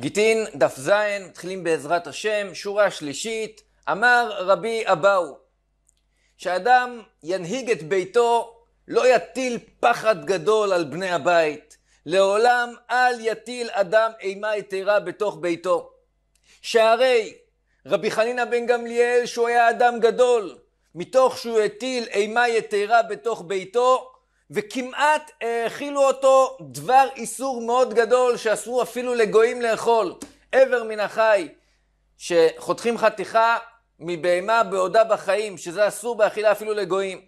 גיטין, דף זין, מתחילים בעזרת השם, שורה שלישית, אמר רבי אבאו, שאדם ינהיג את ביתו, לא יטיל פחד גדול על בני הבית. לעולם אל יטיל אדם אימה יתרה בתוך ביתו. שהרי רבי חנינא בן גמליאל, שהוא היה אדם גדול, מתוך שהוא הטיל אימה יתרה בתוך ביתו, וכמעט האכילו אותו דבר איסור מאוד גדול שאסור אפילו לגויים לאכול. איבר מן החי, שחותכים חתיכה מבהמה בעודה בחיים, שזה אסור באכילה אפילו לגויים.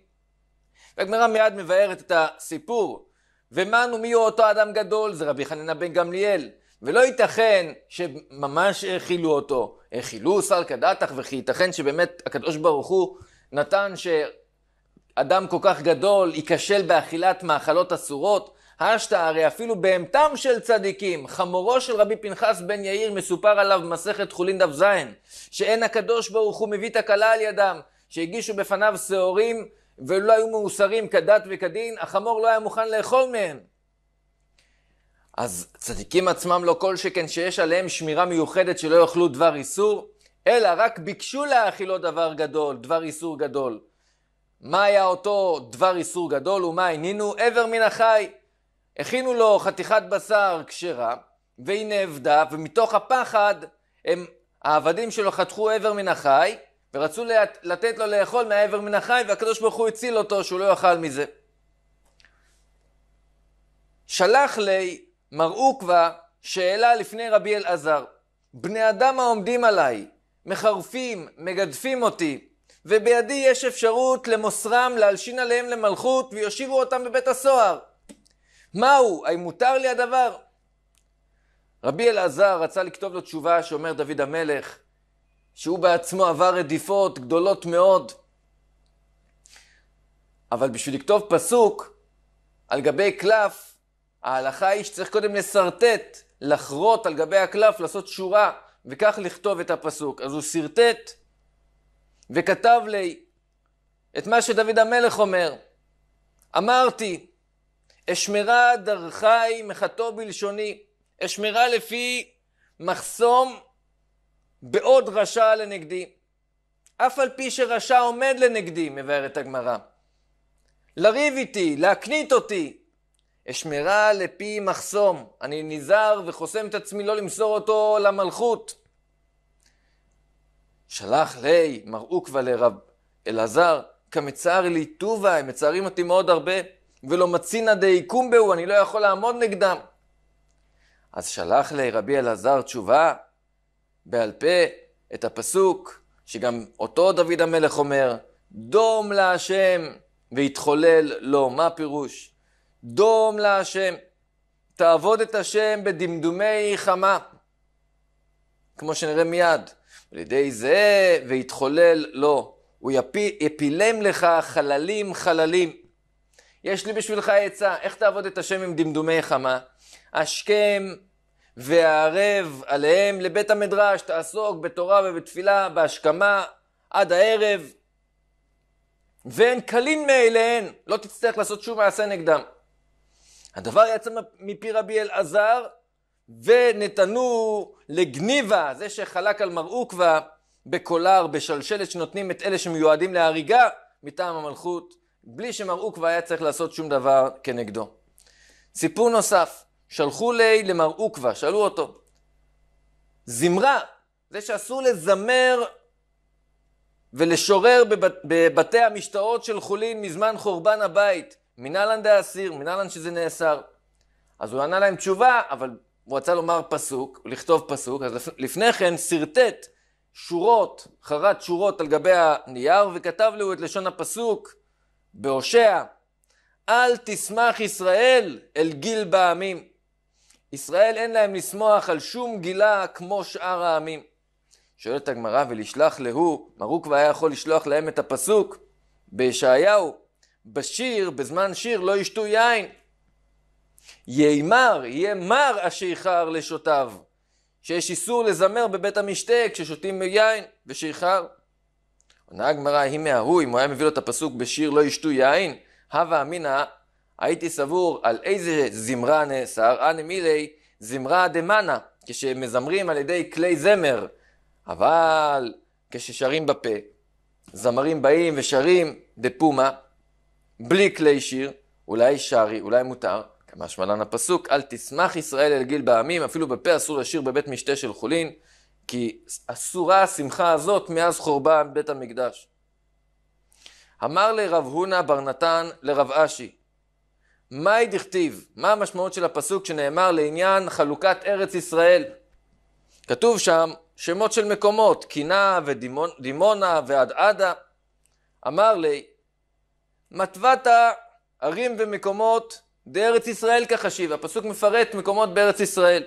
והגמרא מיד מבארת את הסיפור. ומנו מי הוא אותו אדם גדול? זה רבי חנינא בן גמליאל. ולא ייתכן שממש האכילו אותו. האכילו שר כדעתך, וכי ייתכן שבאמת הקדוש ברוך הוא נתן ש... אדם כל כך גדול ייכשל באכילת מאכלות אסורות? השתא הרי אפילו בהמתם של צדיקים, חמורו של רבי פנחס בן יאיר מסופר עליו במסכת חולין דף זין, שאין הקדוש ברוך הוא מביא תקלה על ידם, שהגישו בפניו שעורים ולא היו מאוסרים כדת וכדין, החמור לא היה מוכן לאכול מהם. אז צדיקים עצמם לא כל שכן שיש עליהם שמירה מיוחדת שלא יאכלו דבר איסור, אלא רק ביקשו להאכילו דבר גדול, דבר איסור גדול. מה היה אותו דבר איסור גדול ומה הנינו? איבר מן החי. הכינו לו חתיכת בשר כשרה, והיא נעבדה, ומתוך הפחד הם, העבדים שלו חתכו איבר מן החי, ורצו לתת לו לאכול מהאיבר מן החי, והקדוש ברוך הוא הציל אותו שהוא לא יאכל מזה. שלח לי מר עוקווה שאלה לפני רבי אלעזר, בני אדם העומדים עליי, מחרפים, מגדפים אותי, ובידי יש אפשרות למוסרם, להלשין עליהם למלכות, ויושיבו אותם בבית הסוהר. מהו? האם מותר לי הדבר? רבי אלעזר רצה לכתוב לו תשובה שאומר דוד המלך, שהוא בעצמו עבר רדיפות גדולות מאוד. אבל בשביל לכתוב פסוק על גבי קלף, ההלכה היא שצריך קודם לשרטט, לחרוט על גבי הקלף, לעשות שורה, וכך לכתוב את הפסוק. אז הוא שרטט וכתב לי את מה שדוד המלך אומר. אמרתי, אשמרה דרכי מחתו בלשוני, אשמרה לפי מחסום בעוד רשע לנגדי. אף על פי שרשע עומד לנגדי, מבארת הגמרא. לריב איתי, להקנית אותי. אשמרה לפי מחסום, אני נזהר וחוסם את עצמי לא למסור אותו למלכות. שלח לי מרעוק ולרב אלעזר, כמצער לי טובה, הם מצערים אותי מאוד הרבה, ולא מצינא דאיקום בהו, אני לא יכול לעמוד נגדם. אז שלח לי רבי אלעזר תשובה בעל פה את הפסוק, שגם אותו דוד המלך אומר, דום להשם והתחולל לו. מה הפירוש? דום להשם, תעבוד את השם בדמדומי חמה, כמו שנראה מיד. על ידי זה ויתחולל לו, לא, הוא יפי, יפילם לך חללים חללים. יש לי בשבילך עצה, איך תעבוד את השם עם דמדומי חמה? השכם והערב עליהם לבית המדרש, תעסוק בתורה ובתפילה, בהשכמה, עד הערב. והן קלין מאליהן, לא תצטרך לעשות שום מעשה נגדם. הדבר יצא מפי רבי אלעזר, ונתנו לגניבה, זה שחלק על עוקווה בקולר, בשלשלת שנותנים את אלה שמיועדים להריגה מטעם המלכות, בלי עוקווה היה צריך לעשות שום דבר כנגדו. סיפור נוסף, שלחו לי עוקווה, שאלו אותו, זמרה, זה שאסור לזמר ולשורר בבת, בבתי המשתאות של חולין מזמן חורבן הבית, מנהלן דאסיר, מנהלן שזה נאסר. אז הוא ענה להם תשובה, אבל הוא רצה לומר פסוק, לכתוב פסוק, אז לפני כן שרטט שורות, חרט שורות על גבי הנייר וכתב לו את לשון הפסוק בהושע, אל תשמח ישראל אל גיל בעמים. ישראל אין להם לשמוח על שום גילה כמו שאר העמים. שואלת הגמרא ולשלח להוא, מרוק והיה יכול לשלוח להם את הפסוק בישעיהו, בשיר, בזמן שיר לא ישתו יין. יימר, יהיה מר השיכר לשוטיו. שיש איסור לזמר בבית המשתה כששותים יין ושיכר. עונה הגמרא, היא מההוא, אם הוא היה מביא לו את הפסוק בשיר לא ישתו יין, הווה אמינא, הייתי סבור על איזה זמרה נאסר, אנא מילי, זמרה דמנה, כשמזמרים על ידי כלי זמר, אבל כששרים בפה, זמרים באים ושרים דפומה, בלי כלי שיר, אולי שרי, אולי מותר, כמשמלן הפסוק, אל תשמח ישראל אל גיל בעמים, אפילו בפה אסור לשיר בבית משתה של חולין, כי אסורה השמחה הזאת מאז חורבן בית המקדש. אמר לרב הונא בר נתן לרב אשי, מהי דכתיב? מה המשמעות של הפסוק שנאמר לעניין חלוקת ארץ ישראל? כתוב שם שמות של מקומות, קינה ודימונה עדה. אמר לי, מתוותה ערים ומקומות דארץ ישראל כחשיב, הפסוק מפרט מקומות בארץ ישראל.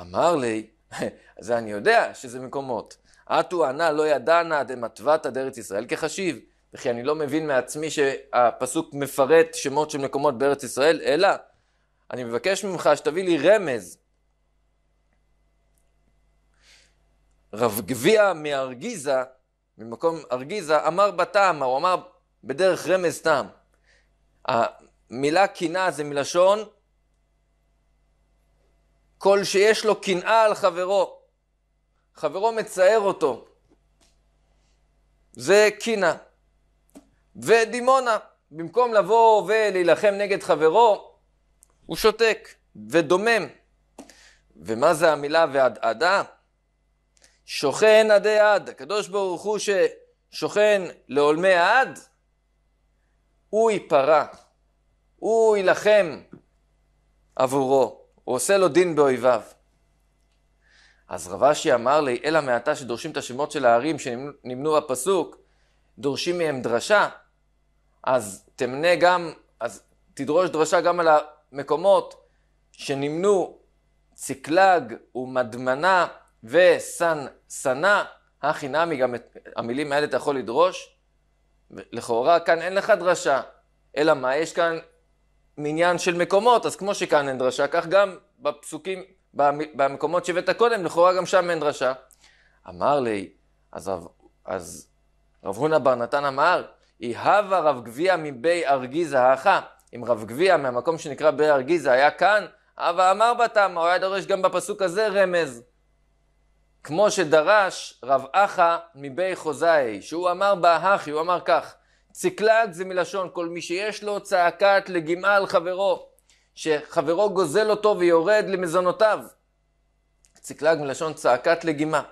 אמר לי, זה אני יודע שזה מקומות. עטו ענה לא ידענה דמתוותא דארץ ישראל כחשיב, וכי אני לא מבין מעצמי שהפסוק מפרט שמות של מקומות בארץ ישראל, אלא אני מבקש ממך שתביא לי רמז. רב גביע מארגיזה, ממקום ארגיזה, אמר בטעם, הוא אמר בדרך רמז טעם. מילה קנאה זה מלשון כל שיש לו קנאה על חברו. חברו מצער אותו. זה קינה. ודימונה, במקום לבוא ולהילחם נגד חברו, הוא שותק ודומם. ומה זה המילה והדעדה? שוכן עדי עד. הקדוש ברוך הוא ששוכן לעולמי עד, הוא ייפרע. הוא יילחם עבורו, הוא עושה לו דין באויביו. אז רב אשי אמר לי, אלא מעתה שדורשים את השמות של הערים שנמנו בפסוק, דורשים מהם דרשה, אז תמנה גם, אז תדרוש דרשה גם על המקומות שנמנו צקלג ומדמנה וסנה, הכי נמי, גם את המילים האלה אתה יכול לדרוש. לכאורה כאן אין לך דרשה, אלא מה? יש כאן מניין של מקומות, אז כמו שכאן אין דרשה, כך גם בפסוקים, במקומות שהבאת קודם, לכאורה גם שם אין דרשה. אמר לי, אז, רב, אז רב הונא בר נתן אמר, אי הווה רב גביע מבי ארגיזה האחה. אם רב גביע מהמקום שנקרא בי ארגיזה היה כאן, הווה אמר בתם, הוא היה דורש גם בפסוק הזה רמז. כמו שדרש רב אחא מבי חוזאי, שהוא אמר בהכי, הוא אמר כך, ציקלג זה מלשון כל מי שיש לו צעקת לגמעה על חברו, שחברו גוזל אותו ויורד למזונותיו. ציקלג מלשון צעקת לגמעה.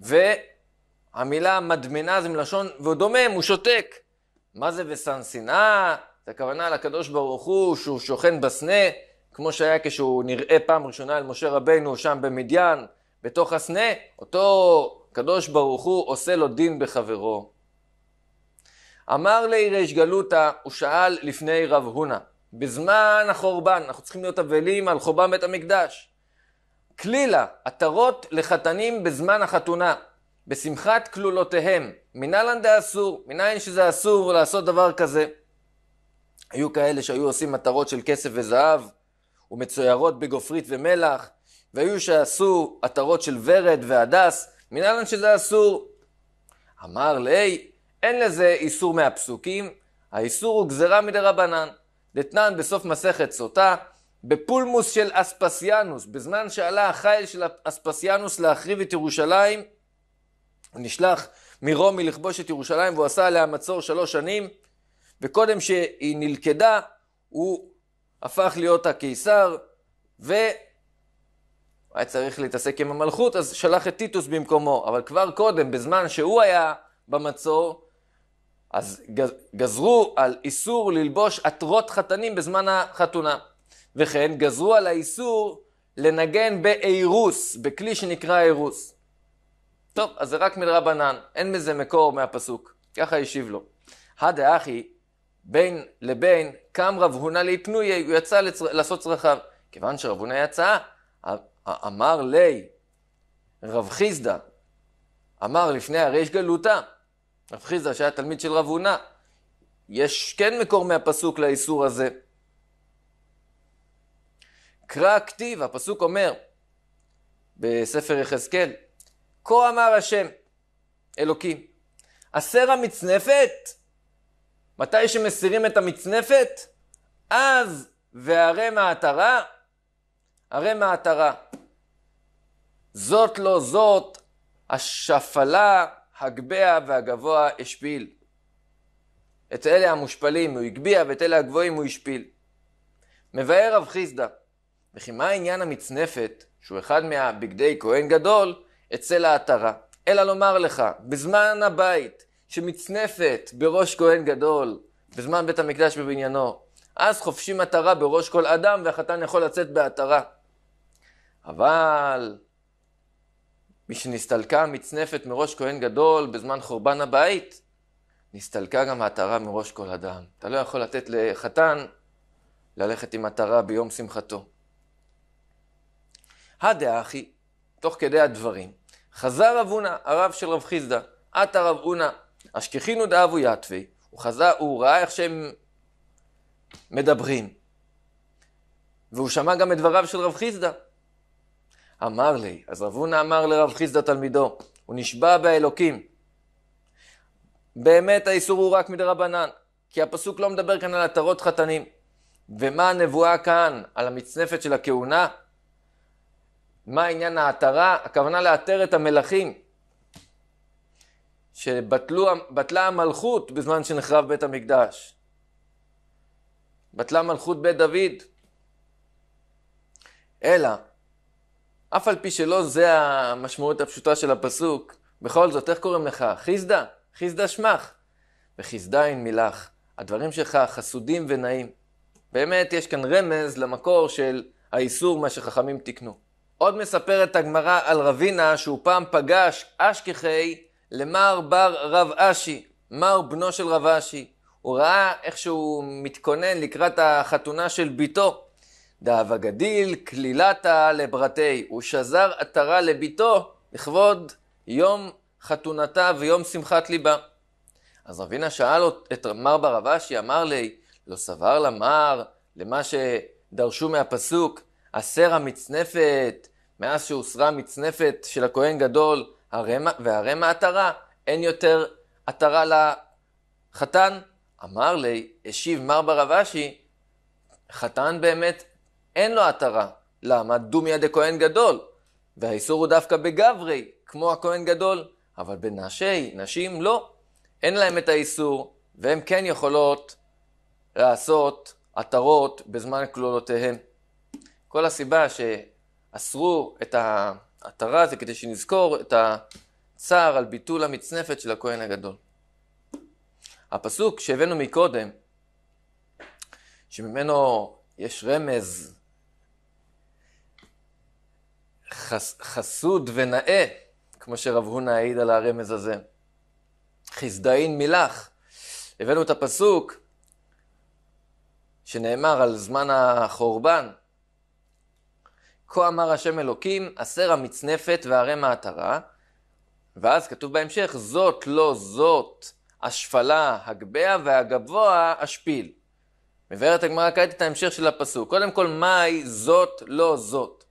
והמילה מדמנה זה מלשון דומם, הוא שותק. מה זה ושנא שנאה? זה הכוונה לקדוש ברוך הוא שהוא שוכן בסנה, כמו שהיה כשהוא נראה פעם ראשונה אל משה רבנו שם במדיין, בתוך הסנה, אותו קדוש ברוך הוא עושה לו דין בחברו. אמר לי ריש גלותא, הוא שאל לפני רב הונא, בזמן החורבן, אנחנו צריכים להיות אבלים על חורבן בית המקדש. כלילה, עטרות לחתנים בזמן החתונה, בשמחת כלולותיהם, מנהלן דאסור, מנין שזה אסור לעשות דבר כזה. היו כאלה שהיו עושים עטרות של כסף וזהב, ומצוירות בגופרית ומלח, והיו שעשו עטרות של ורד והדס, מנהלן שזה אסור. אמר לי, אין לזה איסור מהפסוקים, האיסור הוא גזרה מדרבנן. דתנן בסוף מסכת סוטה, בפולמוס של אספסיאנוס, בזמן שעלה החיל של אספסיאנוס להחריב את ירושלים, הוא נשלח מרומי לכבוש את ירושלים והוא עשה עליה מצור שלוש שנים, וקודם שהיא נלכדה, הוא הפך להיות הקיסר, ו... היה צריך להתעסק עם המלכות, אז שלח את טיטוס במקומו. אבל כבר קודם, בזמן שהוא היה במצור, אז גזרו על איסור ללבוש עטרות חתנים בזמן החתונה. וכן גזרו על האיסור לנגן באירוס, בכלי שנקרא אירוס. טוב, אז זה רק מדרבנן, אין מזה מקור מהפסוק. ככה השיב לו. הדה אחי, בין לבין, קם רב הונא להתנוי, הוא יצא לצר... לעשות צרכיו. כיוון שרב הונא יצא, אמר לי, רב חיסדא, אמר לפני הריש גלותה, רב חיסדא שהיה תלמיד של רב הונא, יש כן מקור מהפסוק לאיסור הזה. קרא כתיב, הפסוק אומר בספר יחזקאל, כה אמר השם, אלוקים, הסר המצנפת, מתי שמסירים את המצנפת, אז והרי מעטרה, הרי מעטרה. זאת לא זאת, השפלה, הגביה והגבוה השפיל. את אלה המושפלים הוא הגביה ואת אלה הגבוהים הוא השפיל. מבאר רב חיסדא, וכי מה עניין המצנפת, שהוא אחד מהבגדי כהן גדול, אצל העטרה? אלא לומר לך, בזמן הבית, שמצנפת בראש כהן גדול, בזמן בית המקדש בבניינו, אז חופשים עטרה בראש כל אדם והחתן יכול לצאת בעטרה. אבל משנסתלקה המצנפת מראש כהן גדול בזמן חורבן הבית, נסתלקה גם העטרה מראש כל אדם. אתה לא יכול לתת לחתן ללכת עם עטרה ביום שמחתו. הדעה אחי, תוך כדי הדברים, חזר רב הונא, הרב של רב חיסדא, עתה רב הונא, אשכחינו דאבו יתווה, הוא חזר, הוא ראה איך שהם מדברים. והוא שמע גם את דבריו של רב חיסדא. אמר לי, אז רב הונא אמר לרב חיסדא תלמידו, הוא נשבע באלוקים. באמת האיסור הוא רק מדרבנן, כי הפסוק לא מדבר כאן על עטרות חתנים. ומה הנבואה כאן על המצנפת של הכהונה? מה עניין העטרה? הכוונה לעטר את המלכים, שבטלה המלכות בזמן שנחרב בית המקדש. בטלה מלכות בית דוד. אלא אף על פי שלא זה המשמעות הפשוטה של הפסוק, בכל זאת, איך קוראים לך? חיסדא? חיסדא שמך. וחיסדא אין מילך. הדברים שלך חסודים ונעים. באמת, יש כאן רמז למקור של האיסור מה שחכמים תיקנו. עוד מספרת הגמרא על רבינה שהוא פעם פגש אשכחי למר בר רב אשי, מר בנו של רב אשי. הוא ראה איך שהוא מתכונן לקראת החתונה של ביתו. דאבה גדיל, כלילתה לברתי, שזר עטרה לביתו, לכבוד יום חתונתה ויום שמחת ליבה. אז רבינה שאל את מר בר אבשי, אמר לי, לא סבר למר למה שדרשו מהפסוק, הסר המצנפת, מאז שהוסרה המצנפת של הכהן גדול, הרמה, והרמה עטרה, אין יותר עטרה לחתן? אמר לי, השיב מר בר אבשי, חתן באמת אין לו עטרה. למה? דומיה דכהן גדול. והאיסור הוא דווקא בגברי, כמו הכהן גדול, אבל בנשי, נשים לא. אין להם את האיסור, והן כן יכולות לעשות עטרות בזמן כלולותיהן. כל הסיבה שאסרו את העטרה זה כדי שנזכור את הצער על ביטול המצנפת של הכהן הגדול. הפסוק שהבאנו מקודם, שממנו יש רמז חס, חסוד ונאה, כמו שרב הונא העיד על הרמז הזה. חסדאין מילך. הבאנו את הפסוק שנאמר על זמן החורבן. כה אמר השם אלוקים, הסר המצנפת וערם העטרה, ואז כתוב בהמשך, זאת לא זאת השפלה הגביה והגבוה השפיל. מבארת הגמרא כעת את ההמשך של הפסוק. קודם כל, מהי זאת לא זאת?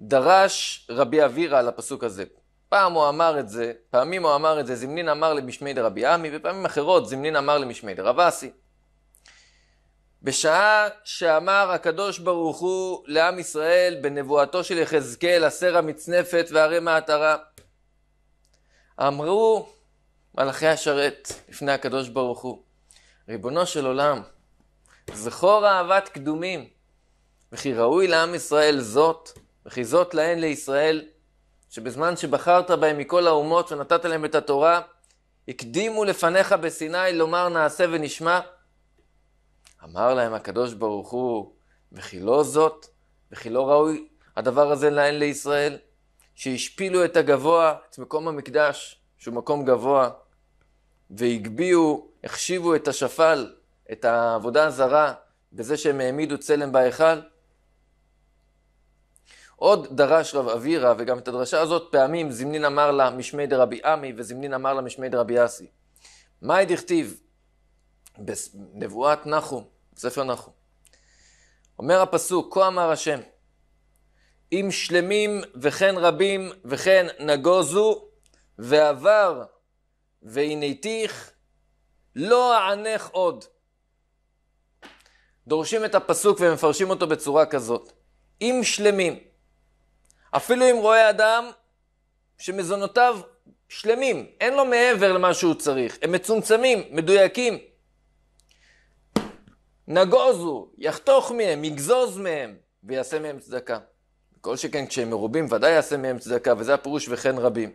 דרש רבי אבירא על הפסוק הזה. פעם הוא אמר את זה, פעמים הוא אמר את זה, זמנין אמר למשמי דרבי עמי, ופעמים אחרות זמנין אמר למשמי דרב אסי. בשעה שאמר הקדוש ברוך הוא לעם ישראל בנבואתו של יחזקאל, הסר המצנפת והרי מעטרה, אמרו מלאכי השרת לפני הקדוש ברוך הוא, ריבונו של עולם, זכור אהבת קדומים, וכי ראוי לעם ישראל זאת, וכי זאת להן לישראל, שבזמן שבחרת בהם מכל האומות ונתת להם את התורה, הקדימו לפניך בסיני לומר נעשה ונשמע. אמר להם הקדוש ברוך הוא, וכי לא זאת, וכי לא ראוי הדבר הזה להן לישראל, שהשפילו את הגבוה, את מקום המקדש, שהוא מקום גבוה, והגביהו, החשיבו את השפל, את העבודה הזרה, בזה שהם העמידו צלם בהיכל. עוד דרש רב אבירה, וגם את הדרשה הזאת, פעמים זמנין אמר לה משמי דרבי עמי, וזמנין אמר לה משמי דרבי אסי. מאי דכתיב בנבואת נחום, ספר נחום. אומר הפסוק, כה אמר השם, אם שלמים וכן רבים וכן נגוזו, ועבר והנתיך, לא אענך עוד. דורשים את הפסוק ומפרשים אותו בצורה כזאת. אם שלמים, אפילו אם רואה אדם שמזונותיו שלמים, אין לו מעבר למה שהוא צריך, הם מצומצמים, מדויקים. נגוזו, יחתוך מהם, יגזוז מהם, ויעשה מהם צדקה. כל שכן כשהם מרובים, ודאי יעשה מהם צדקה, וזה הפירוש וכן רבים.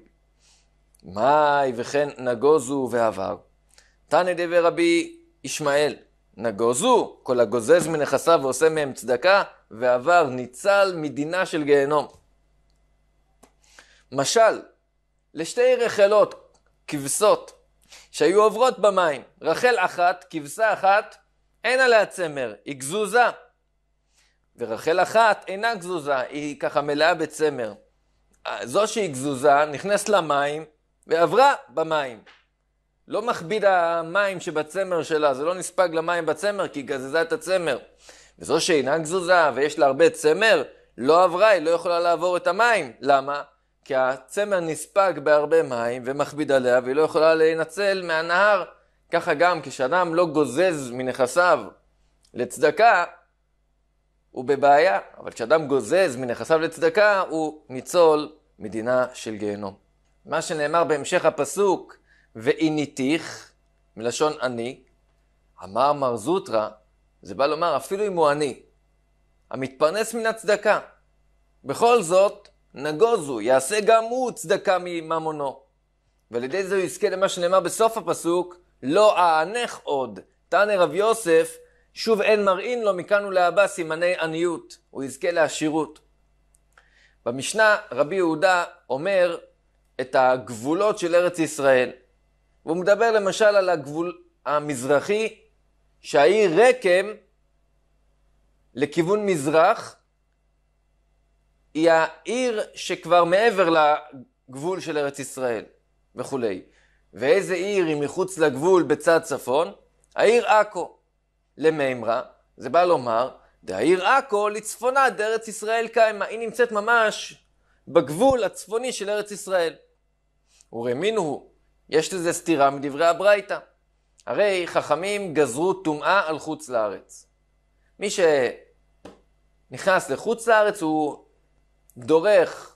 מאי וכן נגוזו ועבר. תנא דבי רבי ישמעאל, נגוזו, כל הגוזז מנכסיו ועושה מהם צדקה, ועבר ניצל מדינה של גיהנום. משל לשתי רחלות, כבשות, שהיו עוברות במים. רחל אחת, כבשה אחת, אין עליה צמר, היא גזוזה. ורחל אחת אינה גזוזה, היא ככה מלאה בצמר. זו שהיא גזוזה, נכנסת למים ועברה במים. לא מכביד המים שבצמר שלה, זה לא נספג למים בצמר כי היא גזזה את הצמר. וזו שאינה גזוזה ויש לה הרבה צמר, לא עברה, היא לא יכולה לעבור את המים. למה? כי הצמר נספג בהרבה מים ומכביד עליה והיא לא יכולה להינצל מהנהר. ככה גם כשאדם לא גוזז מנכסיו לצדקה, הוא בבעיה, אבל כשאדם גוזז מנכסיו לצדקה, הוא ניצול מדינה של גיהנום. מה שנאמר בהמשך הפסוק, ועיניתיך, מלשון אני, אמר מר זוטרא, זה בא לומר אפילו אם הוא אני, המתפרנס מן הצדקה. בכל זאת, נגוזו, יעשה גם הוא צדקה מממונו. ועל ידי זה הוא יזכה למה שנאמר בסוף הפסוק, לא אענך עוד. תענה רב יוסף, שוב אין מראין לו מכאן ולהבא סימני עניות, הוא יזכה לעשירות. במשנה רבי יהודה אומר את הגבולות של ארץ ישראל. והוא מדבר למשל על הגבול המזרחי, שהעיר רקם לכיוון מזרח, היא העיר שכבר מעבר לגבול של ארץ ישראל וכולי. ואיזה עיר היא מחוץ לגבול בצד צפון? העיר עכו. למימרא, זה בא לומר, דהעיר עכו לצפונה דארץ ישראל קיימה. היא נמצאת ממש בגבול הצפוני של ארץ ישראל. ורמינו הוא, יש לזה סתירה מדברי הברייתא. הרי חכמים גזרו טומאה על חוץ לארץ. מי שנכנס לחוץ לארץ הוא דורך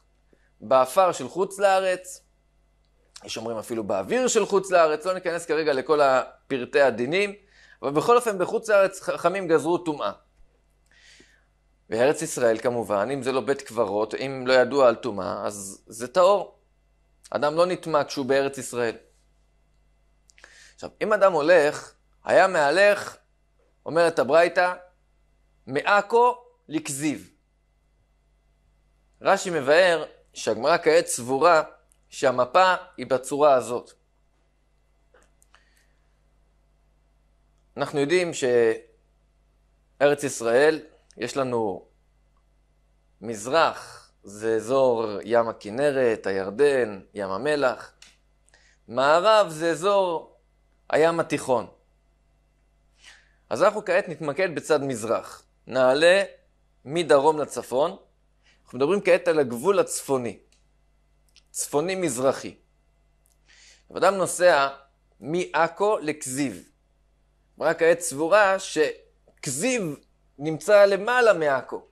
באפר של חוץ לארץ, יש אומרים אפילו באוויר של חוץ לארץ, לא ניכנס כרגע לכל הפרטי הדינים, אבל בכל אופן בחוץ לארץ חכמים גזרו טומאה. בארץ ישראל כמובן, אם זה לא בית קברות, אם לא ידוע על טומאה, אז זה טהור. אדם לא נטמע כשהוא בארץ ישראל. עכשיו, אם אדם הולך, היה מהלך, אומרת הברייתא, מעכו לכזיב. רש"י מבאר שהגמרא כעת סבורה שהמפה היא בצורה הזאת. אנחנו יודעים שארץ ישראל, יש לנו מזרח, זה אזור ים הכנרת, הירדן, ים המלח. מערב זה אזור הים התיכון. אז אנחנו כעת נתמקד בצד מזרח. נעלה מדרום לצפון, אנחנו מדברים כעת על הגבול הצפוני, צפוני-מזרחי. אדם נוסע מעכו לכזיב. אמרה כעת סבורה שכזיב נמצא למעלה מעכו.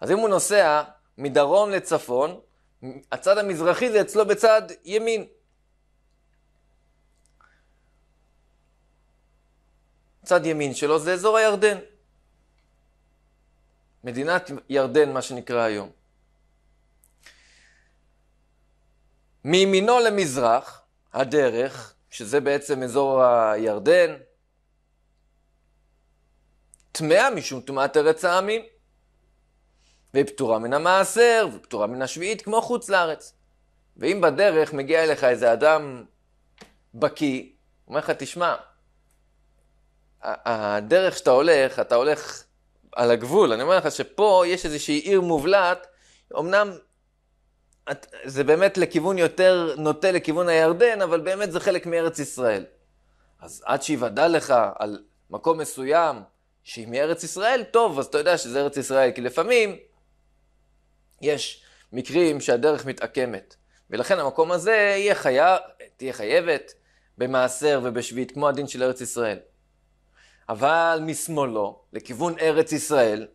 אז אם הוא נוסע מדרום לצפון, הצד המזרחי זה אצלו בצד ימין. צד ימין שלו זה אזור הירדן. מדינת ירדן, מה שנקרא היום. מימינו למזרח, הדרך, שזה בעצם אזור הירדן, טמאה משום טומאת ארץ העמים, והיא פטורה מן המעשר, ופטורה מן השביעית, כמו חוץ לארץ. ואם בדרך מגיע אליך איזה אדם בקיא, אומר לך, תשמע, הדרך שאתה הולך, אתה הולך על הגבול. אני אומר לך שפה יש איזושהי עיר מובלעת, אמנם את, זה באמת לכיוון יותר נוטה לכיוון הירדן, אבל באמת זה חלק מארץ ישראל. אז עד שיוודע לך על מקום מסוים שהיא מארץ ישראל, טוב, אז אתה יודע שזה ארץ ישראל, כי לפעמים יש מקרים שהדרך מתעקמת, ולכן המקום הזה יהיה חייב, תהיה חייבת במעשר ובשביעית, כמו הדין של ארץ ישראל. אבל משמאלו, לכיוון ארץ ישראל,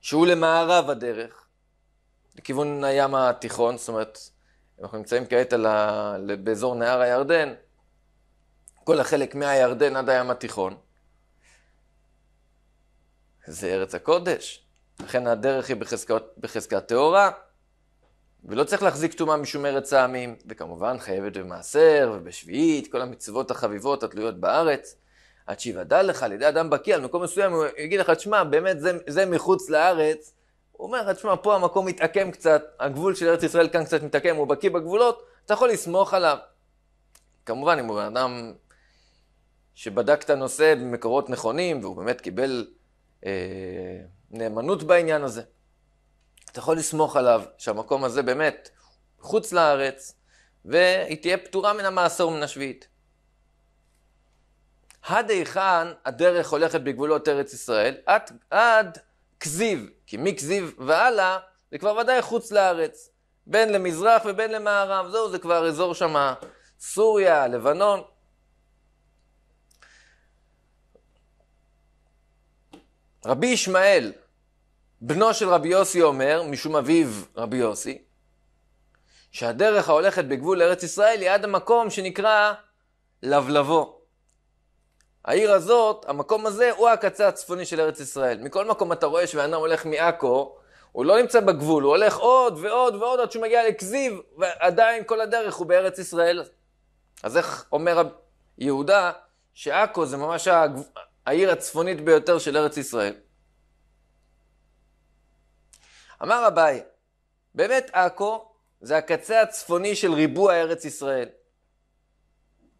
שהוא למערב הדרך, לכיוון הים התיכון, זאת אומרת, אנחנו נמצאים כעת ה... באזור נהר הירדן, כל החלק מהירדן עד הים התיכון, זה ארץ הקודש. לכן הדרך היא בחזקת טהורה, ולא צריך להחזיק טומאה משום ארץ העמים, וכמובן חייבת במעשר ובשביעית, כל המצוות החביבות התלויות בארץ. עד שיוודע לך על ידי אדם בקיא על מקום מסוים, הוא יגיד לך, תשמע, באמת זה, זה מחוץ לארץ. הוא אומר לך, תשמע, פה המקום מתעקם קצת, הגבול של ארץ ישראל כאן קצת מתעקם, הוא בקיא בגבולות, אתה יכול לסמוך עליו. כמובן, אם הוא בן אדם שבדק את הנושא במקורות נכונים, והוא באמת קיבל אה, נאמנות בעניין הזה. אתה יכול לסמוך עליו שהמקום הזה באמת חוץ לארץ, והיא תהיה פטורה מן המעשור ומן השביעית. עד היכן הדרך הולכת בגבולות ארץ ישראל? עד, עד כזיב, כי מכזיב והלאה זה כבר ודאי חוץ לארץ. בין למזרח ובין למערב, זהו, זה כבר אזור שמה, סוריה, לבנון. רבי ישמעאל, בנו של רבי יוסי אומר, משום אביו רבי יוסי, שהדרך ההולכת בגבול ארץ ישראל היא עד המקום שנקרא לבלבו. העיר הזאת, המקום הזה, הוא הקצה הצפוני של ארץ ישראל. מכל מקום אתה רואה שבן הולך מעכו, הוא לא נמצא בגבול, הוא הולך עוד ועוד ועוד עד שהוא מגיע לכזיב, ועדיין כל הדרך הוא בארץ ישראל. אז איך אומר יהודה שעכו זה ממש העיר הצפונית ביותר של ארץ ישראל? אמר אביי, באמת עכו זה הקצה הצפוני של ריבוע ארץ ישראל.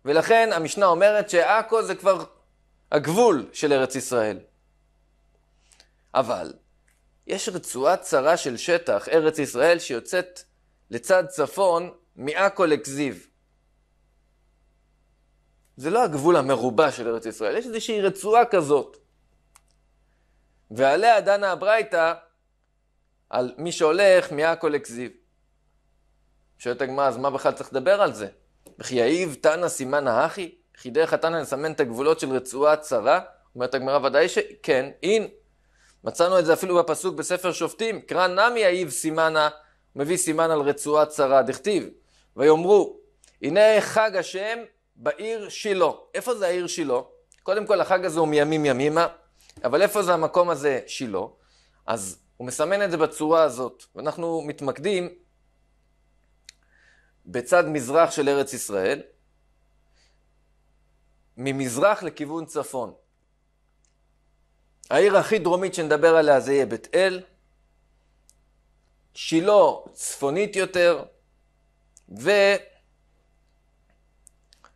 ולכן המשנה אומרת שעכו זה כבר הגבול של ארץ ישראל. אבל יש רצועה צרה של שטח, ארץ ישראל, שיוצאת לצד צפון מעכו לכזיב. זה לא הגבול המרובע של ארץ ישראל, יש איזושהי רצועה כזאת. ועליה דנה הברייתא על מי שהולך מעכו לכזיב. שואלת הגמרא, אז מה בכלל צריך לדבר על זה? וכי יאיב תנא סימן האחי? וכי דרך התנא נסמן את הגבולות של רצועה צרה? אומרת הגמרא, ודאי שכן, אין. מצאנו את זה אפילו בפסוק בספר שופטים, קרא נמי יאיב סימנה, מביא סימן על רצועה צרה, דכתיב, ויאמרו, הנה חג השם בעיר שילה. איפה זה העיר שילה? קודם כל החג הזה הוא מימים ימימה, אבל איפה זה המקום הזה שילה? אז הוא מסמן את זה בצורה הזאת, ואנחנו מתמקדים בצד מזרח של ארץ ישראל, ממזרח לכיוון צפון. העיר הכי דרומית שנדבר עליה זה יהיה בית אל, שילה לא צפונית יותר,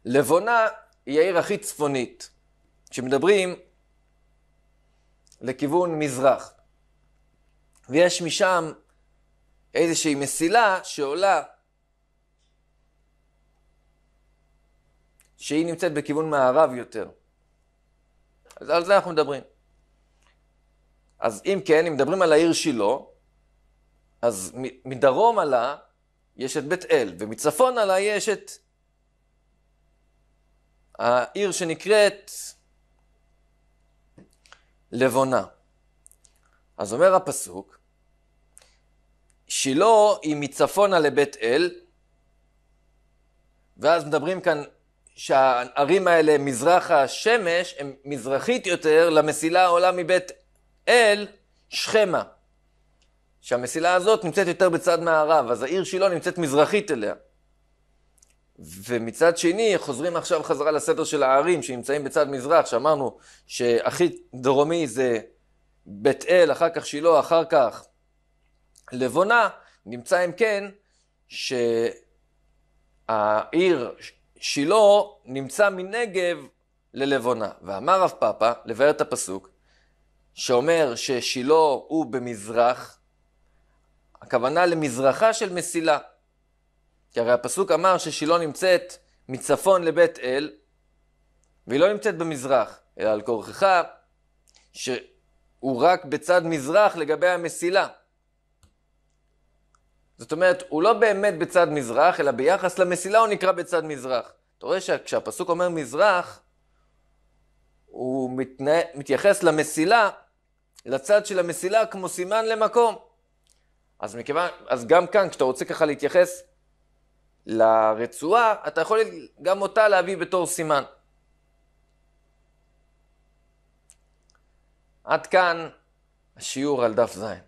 ולבונה היא העיר הכי צפונית, כשמדברים לכיוון מזרח. ויש משם איזושהי מסילה שעולה, שהיא נמצאת בכיוון מערב יותר. אז על זה אנחנו מדברים. אז אם כן, אם מדברים על העיר שילה, אז מדרום עלה יש את בית אל, ומצפון עלה יש את העיר שנקראת לבונה. אז אומר הפסוק, שילה היא מצפונה לבית אל, ואז מדברים כאן שהערים האלה מזרח השמש, הן מזרחית יותר למסילה העולה מבית אל, שכמה. שהמסילה הזאת נמצאת יותר בצד מערב, אז העיר שילה נמצאת מזרחית אליה. ומצד שני, חוזרים עכשיו חזרה לסדר של הערים שנמצאים בצד מזרח, שאמרנו שהכי דרומי זה בית אל, אחר כך שילה, אחר כך לבונה, נמצא אם כן שהעיר שילה נמצא מנגב ללבונה. ואמר רב פאפה, לבאר את הפסוק, שאומר ששילה הוא במזרח, הכוונה למזרחה של מסילה. כי הרי הפסוק אמר ששילה נמצאת מצפון לבית אל, והיא לא נמצאת במזרח, אלא על כורכך, שהוא רק בצד מזרח לגבי המסילה. זאת אומרת, הוא לא באמת בצד מזרח, אלא ביחס למסילה הוא נקרא בצד מזרח. אתה רואה שכשהפסוק אומר מזרח, הוא מתנה... מתייחס למסילה, לצד של המסילה כמו סימן למקום. אז, מכיוון, אז גם כאן, כשאתה רוצה ככה להתייחס לרצועה, אתה יכול גם אותה להביא בתור סימן. עד כאן השיעור על דף זין.